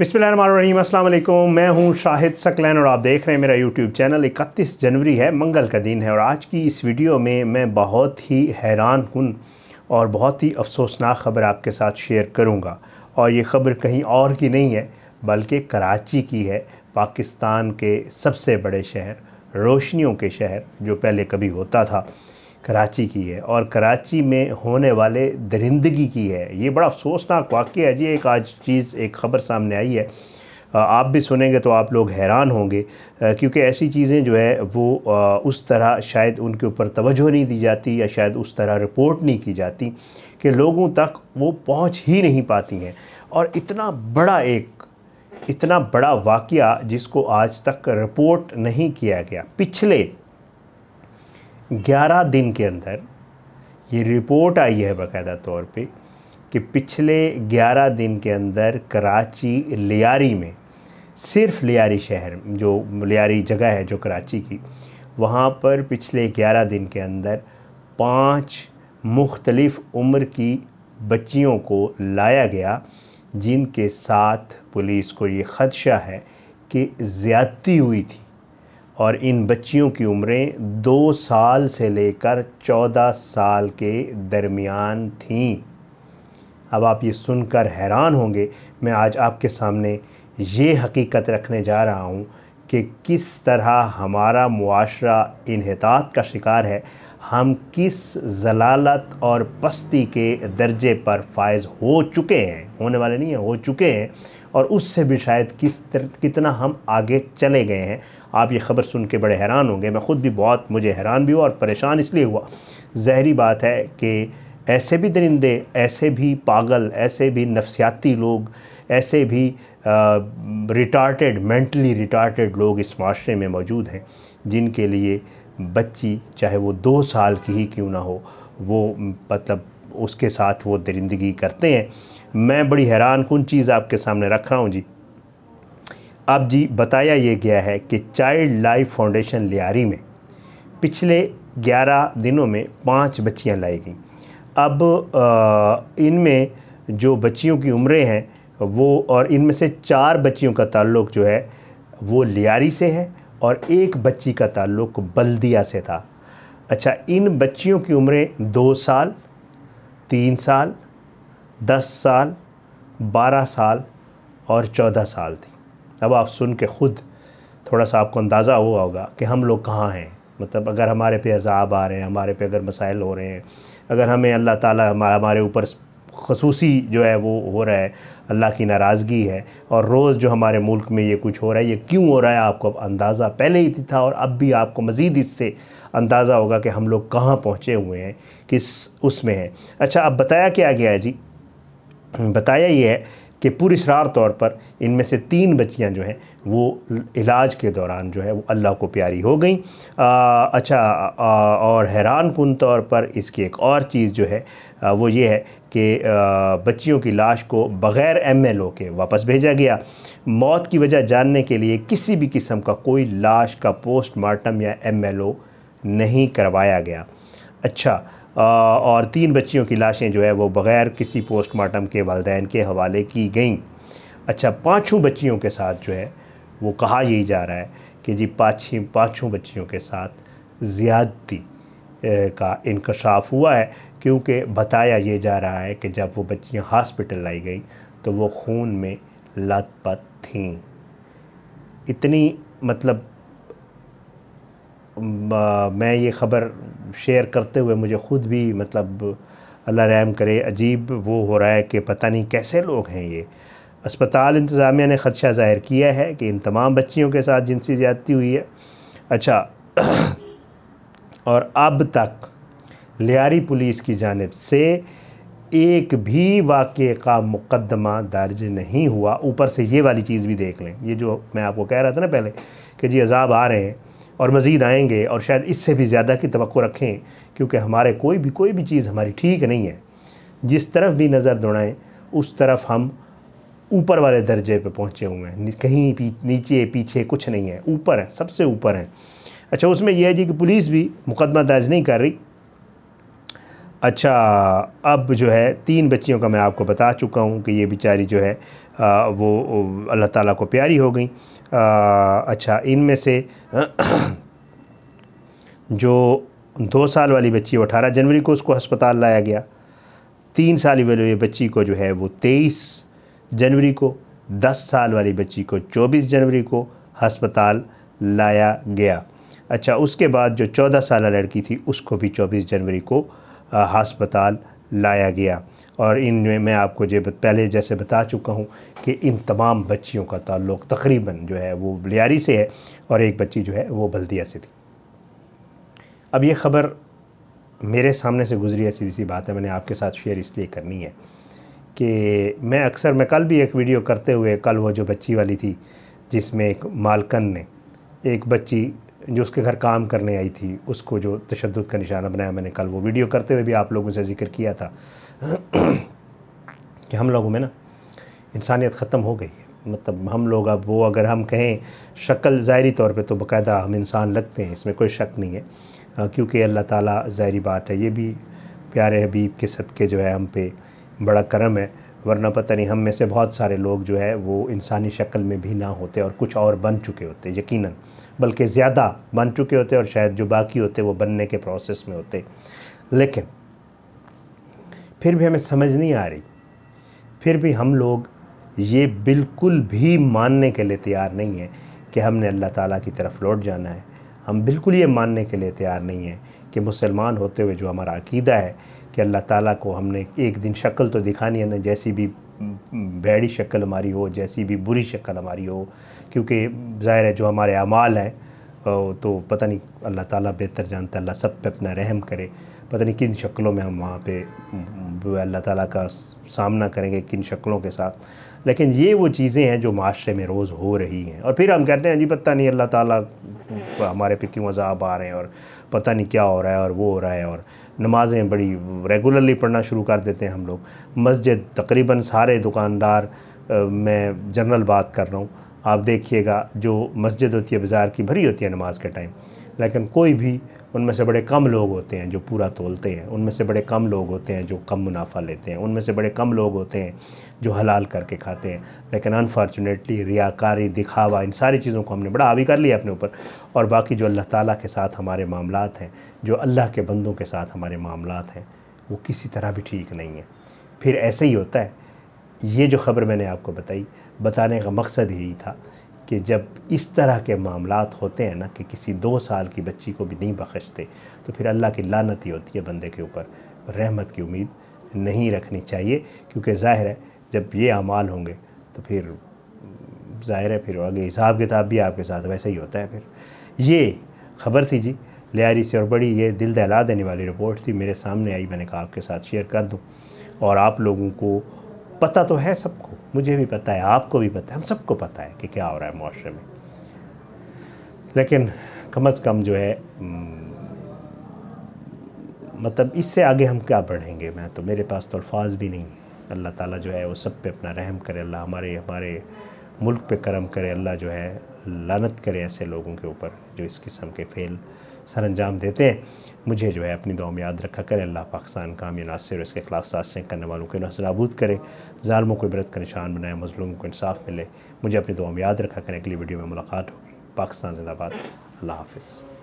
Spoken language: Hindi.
बिस्मिल्लाम अस्सलाम मैं हूं शाहिद सकलैन और आप देख रहे हैं मेरा यूट्यूब चैनल 31 जनवरी है मंगल का दिन है और आज की इस वीडियो में मैं बहुत ही हैरान हूँ और बहुत ही अफसोसनाक ख़बर आपके साथ शेयर करूँगा और ये ख़बर कहीं और की नहीं है बल्कि कराची की है पाकिस्तान के सबसे बड़े शहर रोशनियों के शहर जो पहले कभी होता था कराची की है और कराची में होने वाले दरिंदगी की है ये बड़ा अफसोसनाक वाक्य है जी एक आज चीज़ एक ख़बर सामने आई है आप भी सुनेंगे तो आप लोग हैरान होंगे क्योंकि ऐसी चीज़ें जो है वो उस तरह शायद उनके ऊपर तवज्जो नहीं दी जाती या शायद उस तरह रिपोर्ट नहीं की जाती कि लोगों तक वो पहुंच ही नहीं पाती हैं और इतना बड़ा एक इतना बड़ा वाक़ जिसको आज तक रिपोर्ट नहीं किया गया पिछले 11 दिन के अंदर ये रिपोर्ट आई है बाकायदा तौर पे कि पिछले 11 दिन के अंदर कराची लियारी में सिर्फ लियारी शहर जो लियारी जगह है जो कराची की वहाँ पर पिछले 11 दिन के अंदर पाँच मुख्तलिफ़ उम्र की बच्चियों को लाया गया जिनके साथ पुलिस को ये ख़दशा है कि ज़्यादती हुई थी और इन बच्चियों की उम्रें दो साल से लेकर चौदह साल के दरमियान थीं अब आप ये सुनकर हैरान होंगे मैं आज आपके सामने ये हकीकत रखने जा रहा हूँ कि किस तरह हमारा मुआरा इनहतात का शिकार है हम किस जलालत और पस्ती के दर्जे पर फायज हो चुके हैं होने वाले नहीं हैं हो चुके हैं और उससे भी शायद किस कितना हम आगे चले गए हैं आप ये ख़बर सुन के बड़े हैरान होंगे मैं ख़ुद भी बहुत मुझे हैरान भी हुआ और परेशान इसलिए हुआ जहरी बात है कि ऐसे भी दरिंदे ऐसे भी पागल ऐसे भी नफसियाती लोग ऐसे भी रिटार्टेड मेंटली रिटार्टेड लोग इस माशरे में मौजूद हैं जिनके लिए बच्ची चाहे वो दो साल की ही क्यों ना हो वो मतलब उसके साथ वो दरिंदगी करते हैं मैं बड़ी हैरान कन चीज़ आपके सामने रख रहा हूँ जी अब जी बताया ये गया है कि चाइल्ड लाइफ फाउंडेशन लियारी में पिछले 11 दिनों में पांच बच्चियां लाई गई अब इनमें जो बच्चियों की उम्रें हैं वो और इनमें से चार बच्चियों का ताल्लुक़ जो है वो लियारी से है और एक बच्ची का ताल्लुक़ बल्दिया से था अच्छा इन बच्चियों की उम्रें दो साल तीन साल दस साल बारह साल और चौदह साल थी अब आप सुन के ख़ुद थोड़ा सा आपको अंदाज़ा हुआ होगा कि हम लोग कहाँ हैं मतलब अगर हमारे पे अजाब आ रहे हैं हमारे पे अगर मसाइल हो रहे हैं अगर हमें अल्लाह ताला हमारे ऊपर खसूसी जो है वो हो रहा है अल्लाह की नाराज़गी है और रोज़ जो हमारे मुल्क में ये कुछ हो रहा है ये क्यों हो रहा है आपको अब अंदाज़ा पहले ही था और अब भी आपको मज़ीद इससे अंदाज़ा होगा कि हम लोग कहाँ पहुँचे हुए हैं किस उसमें हैं अच्छा अब बताया क्या गया है जी बताया ये है कि पुरशरार तौर पर इनमें से तीन बच्चियां जो हैं वो इलाज के दौरान जो है वो अल्लाह को प्यारी हो गई आ, अच्छा आ, और हैरान कन तौर पर इसकी एक और चीज़ जो है आ, वो ये है कि बच्चियों की लाश को बग़ैर एम एल ओ के वापस भेजा गया मौत की वजह जानने के लिए किसी भी किस्म का कोई लाश का पोस्टमार्टम या एम एल ओ नहीं करवाया गया अच्छा और तीन बच्चियों की लाशें जो है वो बग़ैर किसी पोस्टमार्टम के वालदेन के हवाले की गईं अच्छा पाँचों बच्चियों के साथ जो है वो कहा यही जा रहा है कि जी पाँची पाँचों बच्चियों के साथ ज़्यादती का इंकशाफ हुआ है क्योंकि बताया ये जा रहा है कि जब वो बच्चियाँ हॉस्पिटल लाई गई तो वो खून में लतपत थीं इतनी मतलब मैं ये ख़बर शेयर करते हुए मुझे ख़ुद भी मतलब अल्लाह रहम करे अजीब वो हो रहा है कि पता नहीं कैसे लोग हैं ये अस्पताल इंतज़ामिया ने ख़दशा ज़ाहिर किया है कि इन तमाम बच्चियों के साथ जिनसी ज़्यादती हुई है अच्छा और अब तक लियारी पुलिस की जानब से एक भी वाक का मुकदमा दर्ज नहीं हुआ ऊपर से ये वाली चीज़ भी देख लें ये जो मैं आपको कह रहा था ना पहले कि जी अजाब आ रहे हैं और मज़ीद आएंगे और शायद इससे भी ज़्यादा की तो रखें क्योंकि हमारे कोई भी कोई भी चीज़ हमारी ठीक नहीं है जिस तरफ भी नज़र दौड़ाएँ उस तरफ हम ऊपर वाले दर्जे पर पहुँचे हुए हैं कहीं नीचे पीछे कुछ नहीं है ऊपर है सबसे ऊपर है अच्छा उसमें यह है जी कि पुलिस भी मुकदमा दर्ज नहीं कर रही अच्छा अब जो है तीन बच्चियों का मैं आपको बता चुका हूँ कि ये बेचारी जो है आ, वो अल्लाह ताला को प्यारी हो गई अच्छा इनमें से जो दो साल वाली बच्ची वो अठारह जनवरी को उसको अस्पताल लाया गया तीन साल वाली बच्ची को जो है वो तेईस जनवरी को दस साल वाली बच्ची को चौबीस जनवरी को हस्पताल लाया गया अच्छा उसके बाद जो चौदह साल लड़की थी उसको भी चौबीस जनवरी को हस्पताल लाया गया और इन मैं आपको जो पहले जैसे बता चुका हूँ कि इन तमाम बच्चियों का ताल्लुक तकरीबन जो है वो बलियारी से है और एक बच्ची जो है वो बल्दिया से थी अब ये ख़बर मेरे सामने से गुजरी है सीधी सी बात है मैंने आपके साथ शेयर इसलिए करनी है कि मैं अक्सर मैं कल भी एक वीडियो करते हुए कल वो जो बच्ची वाली थी जिसमें एक मालकन ने एक बच्ची जो उसके घर काम करने आई थी उसको जो तशद का निशाना बनाया मैंने कल वो वीडियो करते हुए भी आप लोगों से जिक्र किया था कि हम लोगों में ना इंसानियत ख़त्म हो गई है मतलब हम लोग अब वो अगर हम कहें शक्ल ज़ाहरी तौर पे तो बाकायदा हम इंसान लगते हैं इसमें कोई शक नहीं है क्योंकि अल्लाह ताला ज़ाहरी बात है ये भी प्यारे हबीब के सदक़े जो है हम पे बड़ा करम है वरना पता नहीं हम में से बहुत सारे लोग जो है वो इंसानी शक्ल में भी ना होते और कुछ और बन चुके होते यकीनन बल्कि ज़्यादा बन चुके होते और शायद जो बाकी होते वो बनने के प्रोसेस में होते लेकिन फिर भी हमें समझ नहीं आ रही फिर भी हम लोग ये बिल्कुल भी मानने के लिए तैयार नहीं है कि हमने अल्लाह ताला की तरफ लौट जाना है हम बिल्कुल ये मानने के लिए तैयार नहीं हैं कि मुसलमान होते हुए जो हमारा अकीदा है कि अल्लाह ताला को हमने एक दिन शक्ल तो दिखानी है ना जैसी भी बैड़ी शक्ल हमारी हो जैसी भी बुरी शक्ल हमारी हो क्योंकि ज़ाहिर है जो हमारे अमाल हैं तो पता नहीं अल्लाह ताला बेहतर जानता है अल्लाह सब पे अपना रहम करे पता नहीं किन शक्लों में हम वहाँ पे अल्लाह ताला का सामना करेंगे किन शक्लों के साथ लेकिन ये वो चीज़ें हैं जो माशरे में रोज़ हो रही हैं और फिर हम कहते हैं जी पता नहीं अल्लाह ताला हमारे पे क्यों अजाब आ रहे हैं और पता नहीं क्या हो रहा है और वो हो रहा है और नमाज़ें बड़ी रेगुलरली पढ़ना शुरू कर देते हैं हम लोग मस्जिद तकरीबन सारे दुकानदार मैं जनरल बात कर रहा हूँ आप देखिएगा जो मस्जिद होती है बाज़ार की भरी होती है नमाज के टाइम लेकिन कोई भी उनमें से बड़े कम लोग होते हैं जो पूरा तोलते हैं उनमें से बड़े कम लोग होते हैं जो कम मुनाफा लेते हैं उनमें से बड़े कम लोग होते हैं जो हलाल करके खाते हैं लेकिन अनफॉर्चुनेटली रियाकारी दिखावा इन सारी चीज़ों को हमने बड़ा आवी कर लिया अपने ऊपर और बाकी जो अल्लाह ताला के साथ हमारे मामला हैं जो अल्लाह के बंदों के साथ हमारे मामला हैं वो किसी तरह भी ठीक नहीं है फिर ऐसे ही होता है ये जो ख़बर मैंने आपको बताई बताने का मकसद यही था कि जब इस तरह के मामला होते हैं ना कि किसी दो साल की बच्ची को भी नहीं बख्शते तो फिर अल्लाह की लानत ही होती है बंदे के ऊपर रहमत की उम्मीद नहीं रखनी चाहिए क्योंकि ज़ाहिर है जब ये अमाल होंगे तो फिर ज़ाहिर है फिर आगे हिसाब किताब भी आपके साथ वैसे ही होता है फिर ये खबर थी जी लियारी से और बड़ी ये दिल दहला देने वाली रिपोर्ट थी मेरे सामने आई मैंने कहा आपके साथ शेयर कर दूँ और आप लोगों को पता तो है सबको मुझे भी पता है आपको भी पता है हम सबको पता है कि क्या हो रहा है माशरे में लेकिन कम अज़ कम जो है हम्म, मतलब इससे आगे हम क्या बढ़ेंगे मैं तो मेरे पास तो अल्फाज भी नहीं है अल्लाह ताला जो है वो सब पे अपना रहम करे अल्लाह हमारे हमारे मुल्क पे करम करे अल्लाह जो है लानत करें ऐसे लोगों के ऊपर जो इस किस्म के फेल सर अंजाम देते हैं मुझे जो है अपनी दुआ में याद रखा करें अल्लाह पाकिस्तान काम मुनासर और इसके खिलाफ साजिशें करने वालों को नबूद करे ालमों को इबरत का निशान बनाए मजलूम को इंसाफ मिले मुझे अपनी दुआ में याद रखा करें अगली वीडियो में मुलाकात होगी पाकिस्तान जिंदाबाद अल्लाह हाफिज़